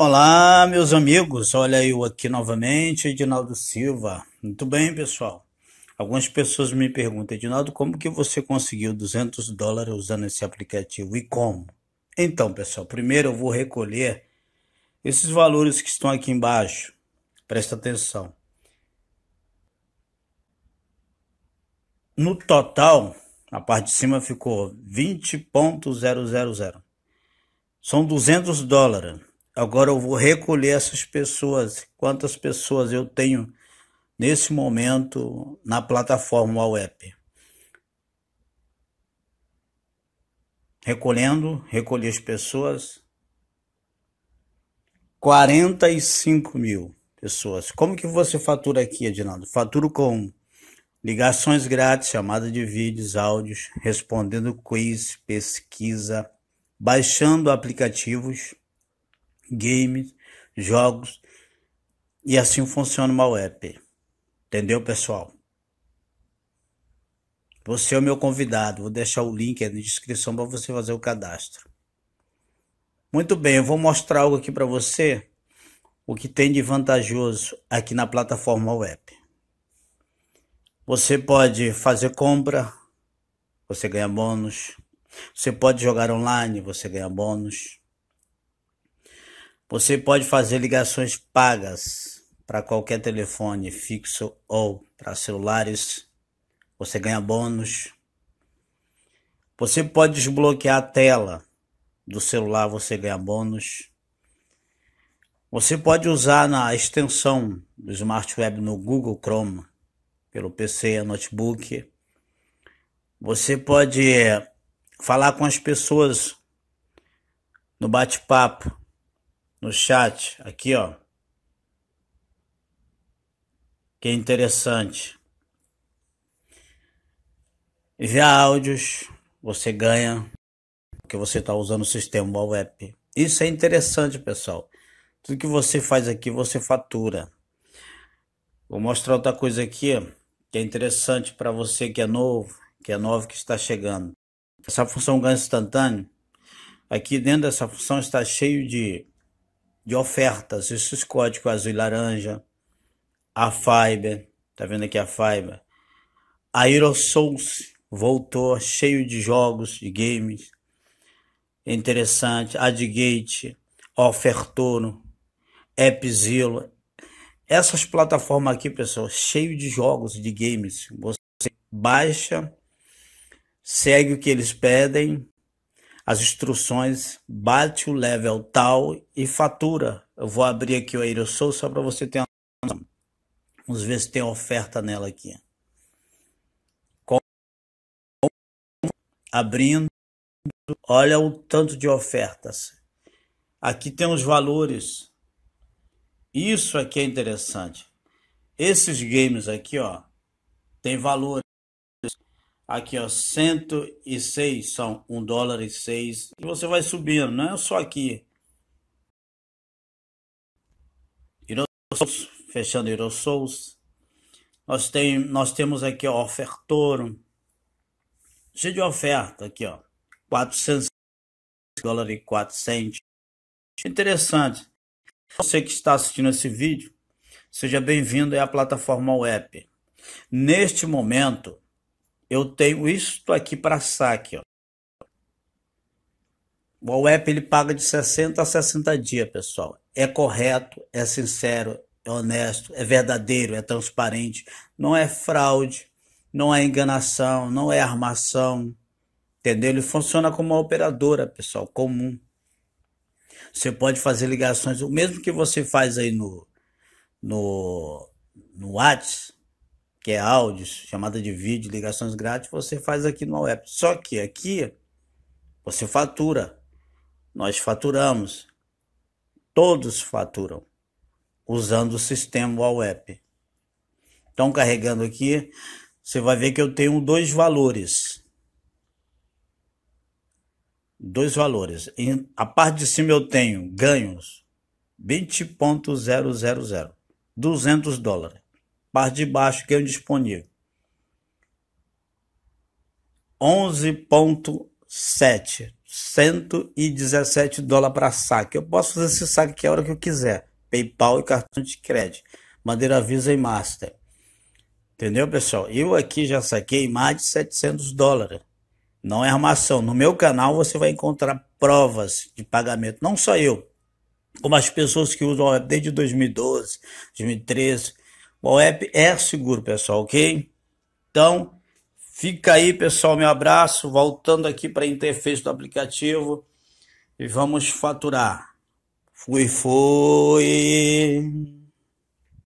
Olá, meus amigos. Olha eu aqui novamente, Edinaldo Silva. Muito bem, pessoal. Algumas pessoas me perguntam, Edinaldo, como que você conseguiu 200 dólares usando esse aplicativo e como? Então, pessoal, primeiro eu vou recolher esses valores que estão aqui embaixo. Presta atenção. No total, a parte de cima ficou 20.000. São 200 dólares. Agora eu vou recolher essas pessoas, quantas pessoas eu tenho nesse momento na plataforma web. Recolhendo, recolhi as pessoas. 45 mil pessoas. Como que você fatura aqui, Adinaldo? Faturo com ligações grátis, chamada de vídeos, áudios, respondendo quiz, pesquisa, baixando aplicativos games, jogos. E assim funciona uma web. Entendeu, pessoal? Você é o meu convidado. Vou deixar o link na descrição para você fazer o cadastro. Muito bem, eu vou mostrar algo aqui para você. O que tem de vantajoso aqui na plataforma web. Você pode fazer compra, você ganha bônus. Você pode jogar online, você ganha bônus. Você pode fazer ligações pagas para qualquer telefone fixo ou para celulares. Você ganha bônus. Você pode desbloquear a tela do celular, você ganha bônus. Você pode usar na extensão do Smart Web no Google Chrome, pelo PC, notebook. Você pode eh, falar com as pessoas no bate-papo no chat aqui, ó. Que é interessante. Já áudios você ganha porque você está usando o sistema web. Isso é interessante, pessoal. Tudo que você faz aqui, você fatura. Vou mostrar outra coisa aqui, que é interessante para você que é novo, que é novo que está chegando. Essa função ganho instantâneo, aqui dentro dessa função está cheio de de ofertas, esses códigos azul e laranja, a Fiber, tá vendo aqui a Fiber, a Aerosource voltou cheio de jogos, de games, é interessante, Adgate ofertou, AppZilla, essas plataformas aqui, pessoal, cheio de jogos, de games, você baixa, segue o que eles pedem, as instruções, bate o level tal e fatura. Eu vou abrir aqui o Aerosol só para você ter uma Vamos ver se tem oferta nela aqui. Abrindo, olha o tanto de ofertas. Aqui tem os valores. Isso aqui é interessante. Esses games aqui, ó, tem valores. Aqui, ó, 106 são 1 dólar e 6. E você vai subindo, não é só aqui. Irosous, fechando Irosous. Nós, tem, nós temos aqui, ó, ofertoro. Cheio de oferta aqui, ó. 400 dólares e 400. Interessante. Você que está assistindo esse vídeo, seja bem-vindo à plataforma web. Neste momento, eu tenho isto aqui para saque. Ó. O app ele paga de 60 a 60 dias, pessoal. É correto, é sincero, é honesto, é verdadeiro, é transparente. Não é fraude, não é enganação, não é armação. Entendeu? Ele funciona como uma operadora, pessoal, comum. Você pode fazer ligações, o mesmo que você faz aí no, no, no WhatsApp, que é áudios, chamada de vídeo, ligações grátis, você faz aqui no web. Só que aqui você fatura. Nós faturamos. Todos faturam usando o sistema web. Então carregando aqui, você vai ver que eu tenho dois valores. Dois valores. E a parte de cima eu tenho ganhos 20.000, 200 dólares parte de baixo, que eu disponível. 11.7, 117 dólares para saque. Eu posso fazer esse saque que é a hora que eu quiser. PayPal e cartão de crédito. Madeira Visa e Master. Entendeu, pessoal? Eu aqui já saquei mais de 700 dólares. Não é armação. No meu canal você vai encontrar provas de pagamento. Não só eu, como as pessoas que usam desde 2012, 2013, o app é, é seguro, pessoal, ok? Então, fica aí, pessoal, meu abraço. Voltando aqui para a interface do aplicativo e vamos faturar. Fui, fui.